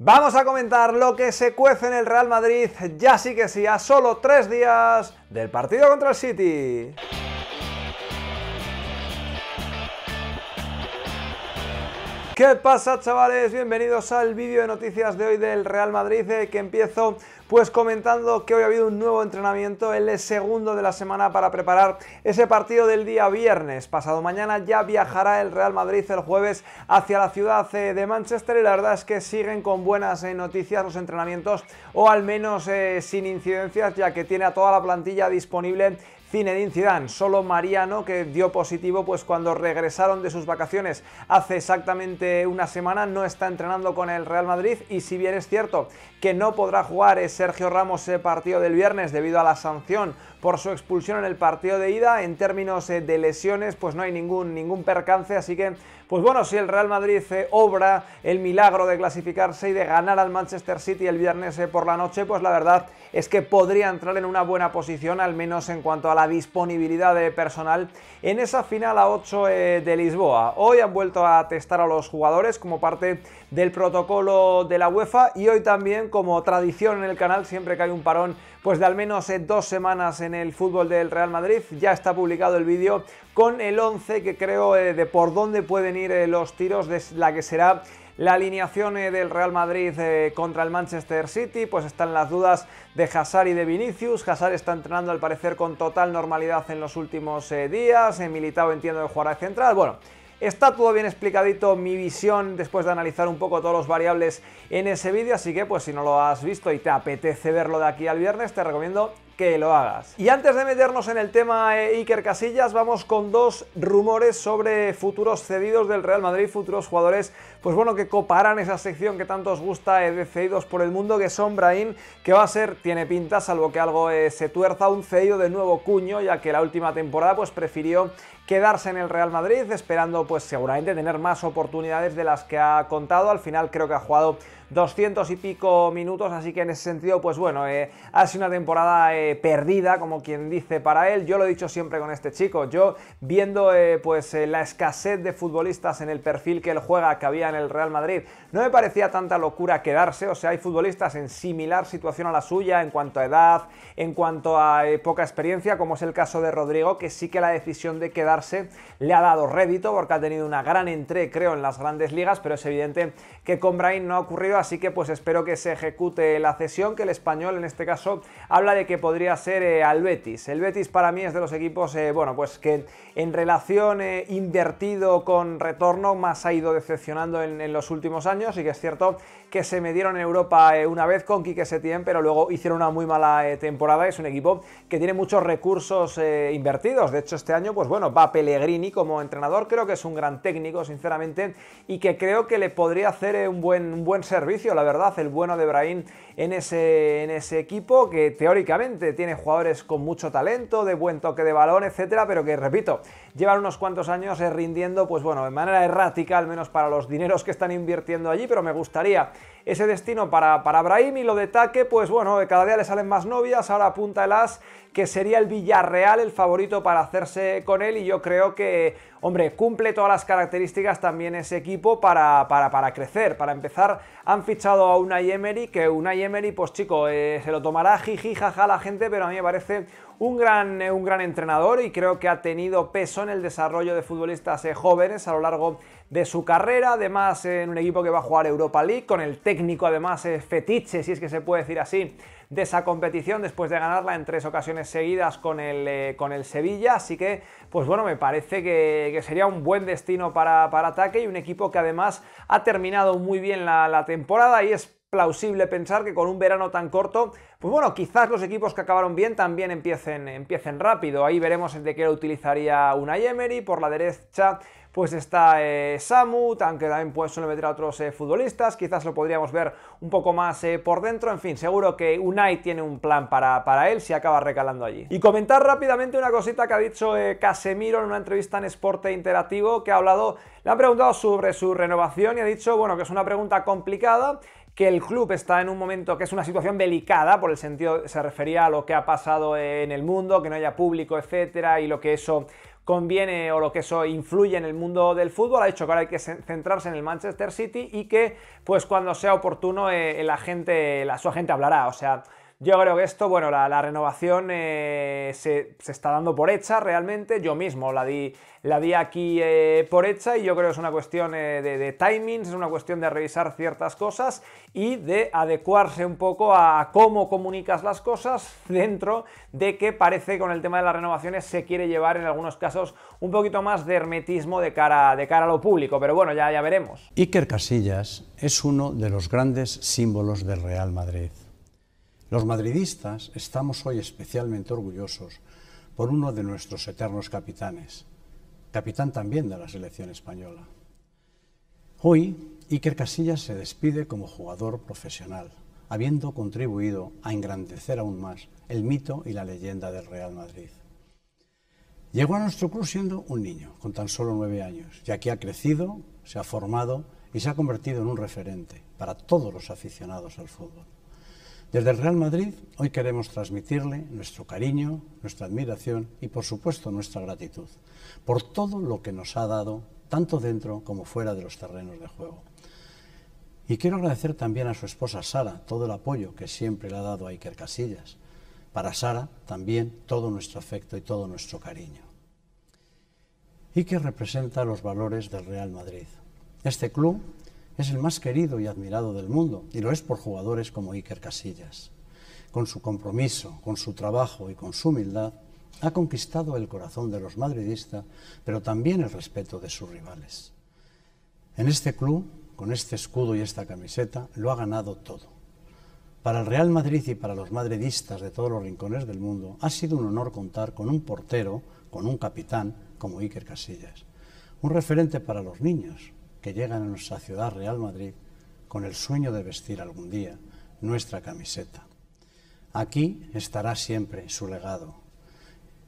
Vamos a comentar lo que se cuece en el Real Madrid, ya sí que sí, a solo tres días del partido contra el City. ¿Qué pasa chavales? Bienvenidos al vídeo de noticias de hoy del Real Madrid eh, que empiezo pues comentando que hoy ha habido un nuevo entrenamiento, el segundo de la semana para preparar ese partido del día viernes. Pasado mañana ya viajará el Real Madrid el jueves hacia la ciudad eh, de Manchester y la verdad es que siguen con buenas eh, noticias los entrenamientos o al menos sin incidencias ya que tiene a toda la plantilla disponible Zinedine Zidane, solo Mariano que dio positivo pues cuando regresaron de sus vacaciones hace exactamente una semana, no está entrenando con el Real Madrid y si bien es cierto que no podrá jugar Sergio Ramos ese eh, partido del viernes debido a la sanción por su expulsión en el partido de ida, en términos eh, de lesiones pues no hay ningún, ningún percance, así que pues bueno, si el Real Madrid eh, obra el milagro de clasificarse y de ganar al Manchester City el viernes por la noche, pues la verdad es que podría entrar en una buena posición, al menos en cuanto a la disponibilidad de personal en esa final a 8 eh, de Lisboa. Hoy han vuelto a testar a los jugadores como parte del protocolo de la UEFA y hoy también como tradición en el canal siempre que hay un parón pues de al menos eh, dos semanas en el fútbol del Real Madrid ya está publicado el vídeo con el 11 que creo eh, de por dónde pueden ir los tiros de la que será la alineación eh, del Real Madrid eh, contra el Manchester City, pues están las dudas de Hazard y de Vinicius. Hazard está entrenando al parecer con total normalidad en los últimos eh, días. militado entiendo de jugará de central. Bueno, Está todo bien explicadito mi visión después de analizar un poco todos los variables en ese vídeo, así que pues si no lo has visto y te apetece verlo de aquí al viernes, te recomiendo que lo hagas. Y antes de meternos en el tema eh, Iker Casillas, vamos con dos rumores sobre futuros cedidos del Real Madrid, futuros jugadores, pues bueno, que coparán esa sección que tanto os gusta eh, de cedidos por el mundo, que son Brahim, que va a ser, tiene pinta, salvo que algo eh, se tuerza, un cedido de nuevo cuño, ya que la última temporada pues prefirió quedarse en el Real Madrid, esperando pues seguramente tener más oportunidades de las que ha contado, al final creo que ha jugado 200 y pico minutos, así que en ese sentido, pues bueno, eh, ha sido una temporada eh, perdida, como quien dice para él. Yo lo he dicho siempre con este chico, yo viendo eh, pues la escasez de futbolistas en el perfil que él juega, que había en el Real Madrid, no me parecía tanta locura quedarse, o sea, hay futbolistas en similar situación a la suya en cuanto a edad, en cuanto a poca experiencia, como es el caso de Rodrigo, que sí que la decisión de quedarse le ha dado rédito porque ha tenido una gran entré, creo, en las grandes ligas, pero es evidente que con Brain no ha ocurrido así que pues espero que se ejecute la cesión, que el español en este caso habla de que podría ser eh, al Betis. El Betis para mí es de los equipos, eh, bueno, pues que en relación eh, invertido con retorno más ha ido decepcionando en, los últimos años y que es cierto que se medieron en Europa una vez con Quique Setién, pero luego hicieron una muy mala temporada. Es un equipo que tiene muchos recursos invertidos. De hecho, este año, pues bueno, va Pellegrini como entrenador. Creo que es un gran técnico, sinceramente, y que creo que le podría hacer un buen, un buen servicio la verdad, el bueno de Brahim en ese, en ese equipo que teóricamente tiene jugadores con mucho talento, de buen toque de balón, etcétera, pero que repito, llevan unos cuantos años eh, rindiendo, pues bueno, de manera errática, al menos para los dineros que están invirtiendo allí, pero me gustaría ese destino para, para y lo de Taque, pues bueno, eh, cada día le salen más novias, ahora apunta el as que sería el Villarreal el favorito para hacerse con él y yo creo que, hombre, cumple todas las características también ese equipo para, para, crecer. Para empezar, han fichado a Unai Emery, que Unai Emery, pues chico, eh, se lo tomará jiji, jaja la gente, pero a mí me parece un gran, eh, un gran entrenador y creo que ha tenido peso en el desarrollo de futbolistas eh, jóvenes a lo largo de su carrera, además en un equipo que va a jugar Europa League, con el técnico además eh, fetiche, si es que se puede decir así, de esa competición después de ganarla en tres ocasiones seguidas con el, con el Sevilla. Así que, pues bueno, me parece que, sería un buen destino para, ataque y un equipo que además ha terminado muy bien la, la temporada y es plausible pensar que con un verano tan corto, pues bueno, quizás los equipos que acabaron bien también empiecen, empiecen rápido. Ahí veremos de qué lo utilizaría Unai Emery, por la derecha pues está eh, Samu, aunque también pues, suele meter a otros eh, futbolistas, quizás lo podríamos ver un poco más eh, por dentro, en fin, seguro que Unai tiene un plan para, para, él si acaba recalando allí. Y comentar rápidamente una cosita que ha dicho Casemiro en una entrevista en Sporte Interactivo, que ha hablado, le han preguntado sobre su renovación y ha dicho, bueno, que es una pregunta complicada que el club está en un momento que es una situación delicada, por el sentido, se refería a lo que ha pasado en el mundo, que no haya público, etcétera, y lo que eso conviene o lo que eso influye en el mundo del fútbol, ha dicho que ahora hay que centrarse en el Manchester City y que pues cuando sea oportuno eh, la gente, la, su gente hablará, o sea, yo creo que esto, bueno, la, renovación eh, se, está dando por hecha realmente. Yo mismo la di, la di aquí eh, por hecha y yo creo que es una cuestión eh, de, timings, es una cuestión de revisar ciertas cosas y de adecuarse un poco a cómo comunicas las cosas dentro de que parece que con el tema de las renovaciones se quiere llevar en algunos casos un poquito más de hermetismo de cara, de cara a lo público. Pero bueno, ya veremos. Iker Casillas es uno de los grandes símbolos del Real Madrid. Los madridistas estamos hoy especialmente orgullosos por uno de nuestros eternos capitanes, capitán también de la selección española. Hoy, Iker Casillas se despide como jugador profesional, habiendo contribuido a engrandecer aún más el mito y la leyenda del Real Madrid. Llegó a nuestro club siendo un niño, con tan solo nueve años, ya que ha crecido, se ha formado y se ha convertido en un referente para todos los aficionados al fútbol. Desde el Real Madrid hoy queremos transmitirle nuestro cariño, nuestra admiración y por supuesto nuestra gratitud por todo lo que nos ha dado, tanto dentro como fuera de los terrenos de juego. Y quiero agradecer también a su esposa Sara todo el apoyo que siempre le ha dado a Iker Casillas. Para Sara también todo nuestro afecto y todo nuestro cariño. Iker representa los valores del Real Madrid. Este club es el más querido y admirado del mundo, y lo es por jugadores como Iker Casillas. Con su compromiso, con su trabajo y con su humildad, ha conquistado el corazón de los madridistas, pero también el respeto de sus rivales. En este club, con este escudo y esta camiseta, lo ha ganado todo. Para el Real Madrid y para los madridistas de todos los rincones del mundo, ha sido un honor contar con un portero, con un capitán como Iker Casillas, un referente para los niños, que llegan a nuestra ciudad Real Madrid con el sueño de vestir algún día nuestra camiseta. Aquí estará siempre su legado.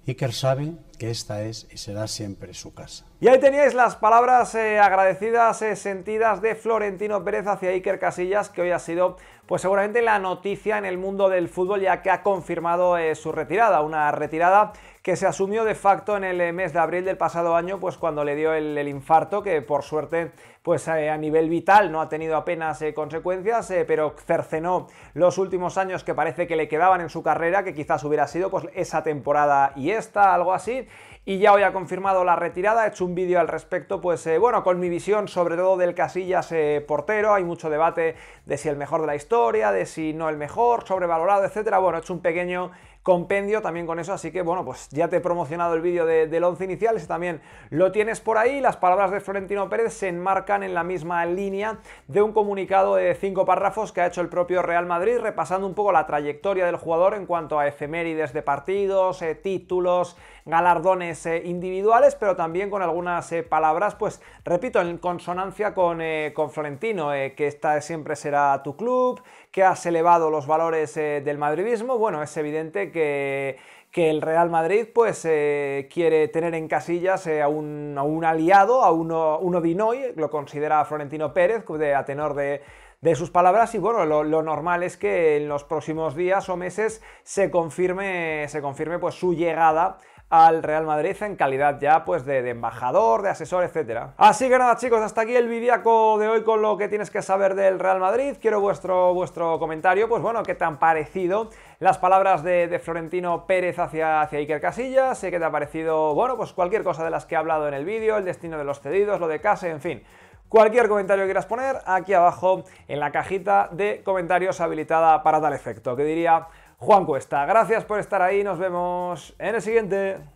Iker sabe que esta es y será siempre su casa. Y ahí teníais las palabras eh, agradecidas, eh, sentidas de Florentino Pérez hacia Iker Casillas, que hoy ha sido pues seguramente la noticia en el mundo del fútbol, ya que ha confirmado eh, su retirada, una retirada que se asumió de facto en el eh, mes de abril del pasado año, pues cuando le dio el, infarto, que por suerte, pues eh, a nivel vital no ha tenido apenas eh, consecuencias, pero cercenó los últimos años que parece que le quedaban en su carrera, que quizás hubiera sido pues esa temporada y esta, algo así y ya hoy ha confirmado la retirada, he hecho un vídeo al respecto, pues eh, bueno, con mi visión sobre todo del Casillas eh, portero, hay mucho debate de si el mejor de la historia, de si no el mejor, sobrevalorado, etcétera. Bueno, he hecho un pequeño compendio también con eso, así que bueno, pues ya te he promocionado el vídeo del 11 inicial, también lo tienes por ahí, las palabras de Florentino Pérez se enmarcan en la misma línea de un comunicado de cinco párrafos que ha hecho el propio Real Madrid, repasando un poco la trayectoria del jugador en cuanto a efemérides de partidos, eh, títulos, galardones eh, individuales, pero también con algunas eh, palabras, pues repito, en consonancia con, eh, Florentino, que esta siempre será tu club, que has elevado los valores del madridismo. Bueno, es evidente que, el Real Madrid pues quiere tener en casillas a, un, aliado, a uno, uno Dinoy, lo considera Florentino Pérez, de, a tenor de, sus palabras y bueno, lo, normal es que en los próximos días o meses se confirme, se confirme pues su llegada al Real Madrid en calidad ya pues de, embajador, de asesor, etc. Así que nada chicos, hasta aquí el vídeo de hoy con lo que tienes que saber del Real Madrid. Quiero vuestro, vuestro comentario, pues bueno, qué te han parecido las palabras de, Florentino Pérez hacia, hacia Iker Casillas, sé que te ha parecido, bueno, pues cualquier cosa de las que he hablado en el vídeo, el destino de los cedidos, lo de Case, en fin. Cualquier comentario que quieras poner, aquí abajo en la cajita de comentarios habilitada para tal efecto, que diría Juan Cuesta, Gracias por estar ahí, nos vemos en el siguiente.